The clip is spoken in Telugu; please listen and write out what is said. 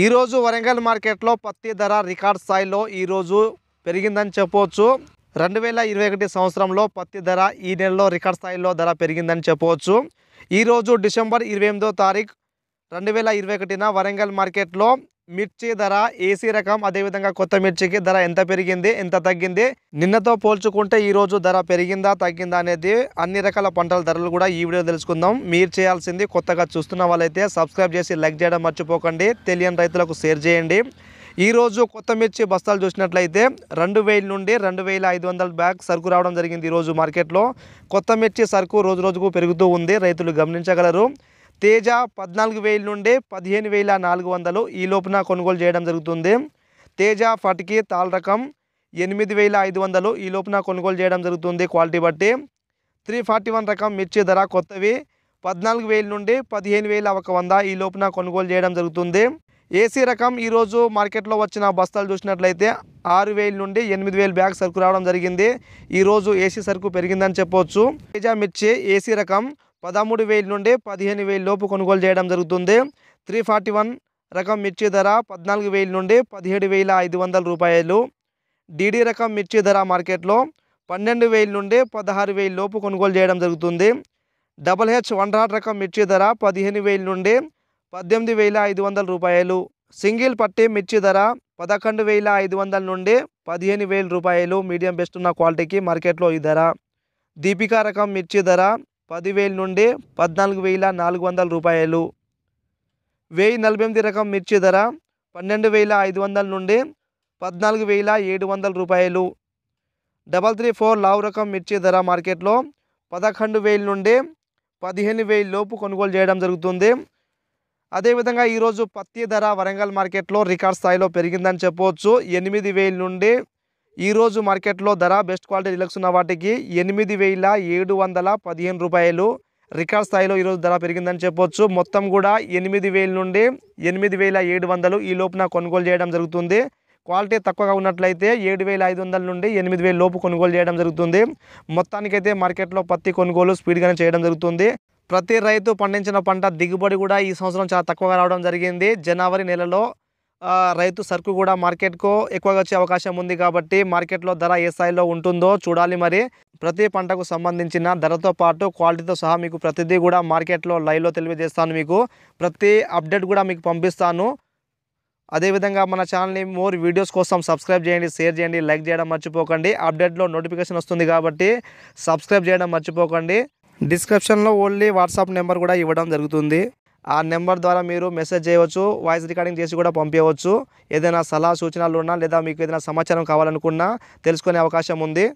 ఈరోజు వరంగల్ మార్కెట్లో పత్తి ధర రికార్డ్ స్థాయిలో ఈరోజు పెరిగిందని చెప్పవచ్చు రెండు వేల ఇరవై ఒకటి సంవత్సరంలో పత్తి ధర ఈ నెలలో రికార్డ్ స్థాయిలో ధర పెరిగిందని చెప్పవచ్చు ఈరోజు డిసెంబర్ ఇరవై ఎనిమిదో తారీఖు రెండు వేల ఇరవై ఒకటిన వరంగల్ మార్కెట్లో మిర్చి ధర ఏసీ రకం అదేవిధంగా కొత్త మిర్చికి ధర ఎంత పెరిగింది ఎంత తగ్గింది నిన్నతో పోల్చుకుంటే ఈరోజు ధర పెరిగిందా తగ్గిందా అనేది అన్ని రకాల పంటల ధరలు కూడా ఈ వీడియో తెలుసుకుందాం మీరు చేయాల్సింది కొత్తగా చూస్తున్న వాళ్ళైతే సబ్స్క్రైబ్ చేసి లైక్ చేయడం మర్చిపోకండి తెలియని రైతులకు షేర్ చేయండి ఈరోజు కొత్త మిర్చి బస్తాలు చూసినట్లయితే రెండు వేల నుండి రెండు వేల ఐదు వందల బ్యాగ్ సరుకు రావడం జరిగింది ఈరోజు మార్కెట్లో కొత్త మిర్చి సరుకు రోజు రోజుకు పెరుగుతూ ఉంది రైతులు గమనించగలరు తేజ పద్నాలుగు వేల నుండే పదిహేను వేల నాలుగు వందలు ఈ లోపున కొనుగోలు చేయడం జరుగుతుంది తేజ ఫటికీ తాల్ రకం ఎనిమిది వేల ఐదు వందలు ఈ లోపున కొనుగోలు చేయడం జరుగుతుంది క్వాలిటీ బట్టి త్రీ ఫార్టీ వన్ రకం మిర్చి ధర కొత్తవి పద్నాలుగు వేల నుండి పదిహేను వేల ఒక వంద ఈ లోపున కొనుగోలు చేయడం జరుగుతుంది ఏసీ రకం ఈరోజు మార్కెట్లో వచ్చిన బస్తాలు చూసినట్లయితే ఆరు వేల నుండి ఎనిమిది వేల బ్యాగ్ సరుకు రావడం జరిగింది ఈరోజు ఏసీ సరుకు పెరిగిందని చెప్పవచ్చు తేజ మిర్చి ఏసీ రకం పదమూడు వేల నుండి పదిహేను వేల లోపు కొనుగోలు చేయడం జరుగుతుంది త్రీ ఫార్టీ వన్ రకం మిర్చి ధర పద్నాలుగు వేల నుండి పదిహేడు వేల ఐదు వందల రూపాయలు డీడీ రకం మిర్చి ధర మార్కెట్లో పన్నెండు వేల నుండి పదహారు వేల లోపు కొనుగోలు చేయడం జరుగుతుంది డబల్ హెచ్ వన్ రాడ్ రకం మిర్చి ధర పదిహేను వేల నుండి పద్దెనిమిది వేల ఐదు వందల రూపాయలు సింగిల్ పట్టి మిర్చి ధర పదకొండు వేల ఐదు వందల నుండి పదిహేను వేల రూపాయలు మీడియం బెస్ట్ ఉన్న క్వాలిటీకి మార్కెట్లో ఈ ధర దీపికా రకం మిర్చి ధర పదివేల నుండి పద్నాలుగు వేల నాలుగు వందల రూపాయలు వెయ్యి నలభై ఎనిమిది రకం మిర్చి ధర పన్నెండు వేల ఐదు వందల నుండి పద్నాలుగు వేల ఏడు వందల రూపాయలు డబల్ త్రీ ఫోర్ లావు రకం మిర్చి ధర మార్కెట్లో పదకొండు వేల నుండి పదిహేను వేల లోపు కొనుగోలు చేయడం జరుగుతుంది అదేవిధంగా ఈరోజు పత్తి ధర వరంగల్ మార్కెట్లో రికార్డ్ స్థాయిలో పెరిగిందని చెప్పవచ్చు ఎనిమిది వేల నుండి ఈరోజు మార్కెట్లో ధర బెస్ట్ క్వాలిటీ రిలక్స్ ఉన్న వాటికి ఎనిమిది వేల ఏడు వందల పదిహేను రూపాయలు రికార్డ్ స్థాయిలో ఈరోజు ధర పెరిగిందని చెప్పొచ్చు మొత్తం కూడా ఎనిమిది వేల నుండి ఎనిమిది వేల ఏడు వందలు ఈ లోపున కొనుగోలు చేయడం జరుగుతుంది క్వాలిటీ తక్కువగా ఉన్నట్లయితే ఏడు వేల ఐదు వందల నుండి ఎనిమిది వేల లోపు కొనుగోలు చేయడం జరుగుతుంది మొత్తానికైతే మార్కెట్లో పత్తి కొనుగోలు స్పీడ్గానే చేయడం జరుగుతుంది ప్రతి రైతు పండించిన పంట దిగుబడి కూడా ఈ సంవత్సరం చాలా తక్కువగా రావడం జరిగింది జనవరి నెలలో రైతు సరుకు కూడా మార్కెట్కు ఎక్కువగా వచ్చే అవకాశం ఉంది కాబట్టి మార్కెట్లో ధర ఏ స్థాయిలో ఉంటుందో చూడాలి మరి ప్రతి పంటకు సంబంధించిన ధరతో పాటు క్వాలిటీతో సహా మీకు ప్రతిదీ కూడా మార్కెట్లో లైవ్లో తెలియజేస్తాను మీకు ప్రతి అప్డేట్ కూడా మీకు పంపిస్తాను అదేవిధంగా మన ఛానల్ని మోర్ వీడియోస్ కోసం సబ్స్క్రైబ్ చేయండి షేర్ చేయండి లైక్ చేయడం మర్చిపోకండి అప్డేట్లో నోటిఫికేషన్ వస్తుంది కాబట్టి సబ్స్క్రైబ్ చేయడం మర్చిపోకండి డిస్క్రిప్షన్లో ఓన్లీ వాట్సాప్ నెంబర్ కూడా ఇవ్వడం జరుగుతుంది ఆ నెంబర్ ద్వారా మీరు మెసేజ్ చేయవచ్చు వాయిస్ రికార్డింగ్ చేసి కూడా పంపించవచ్చు ఏదైనా సలహా సూచనలు ఉన్నా లేదా మీకు ఏదైనా సమాచారం కావాలనుకున్నా తెలుసుకునే అవకాశం ఉంది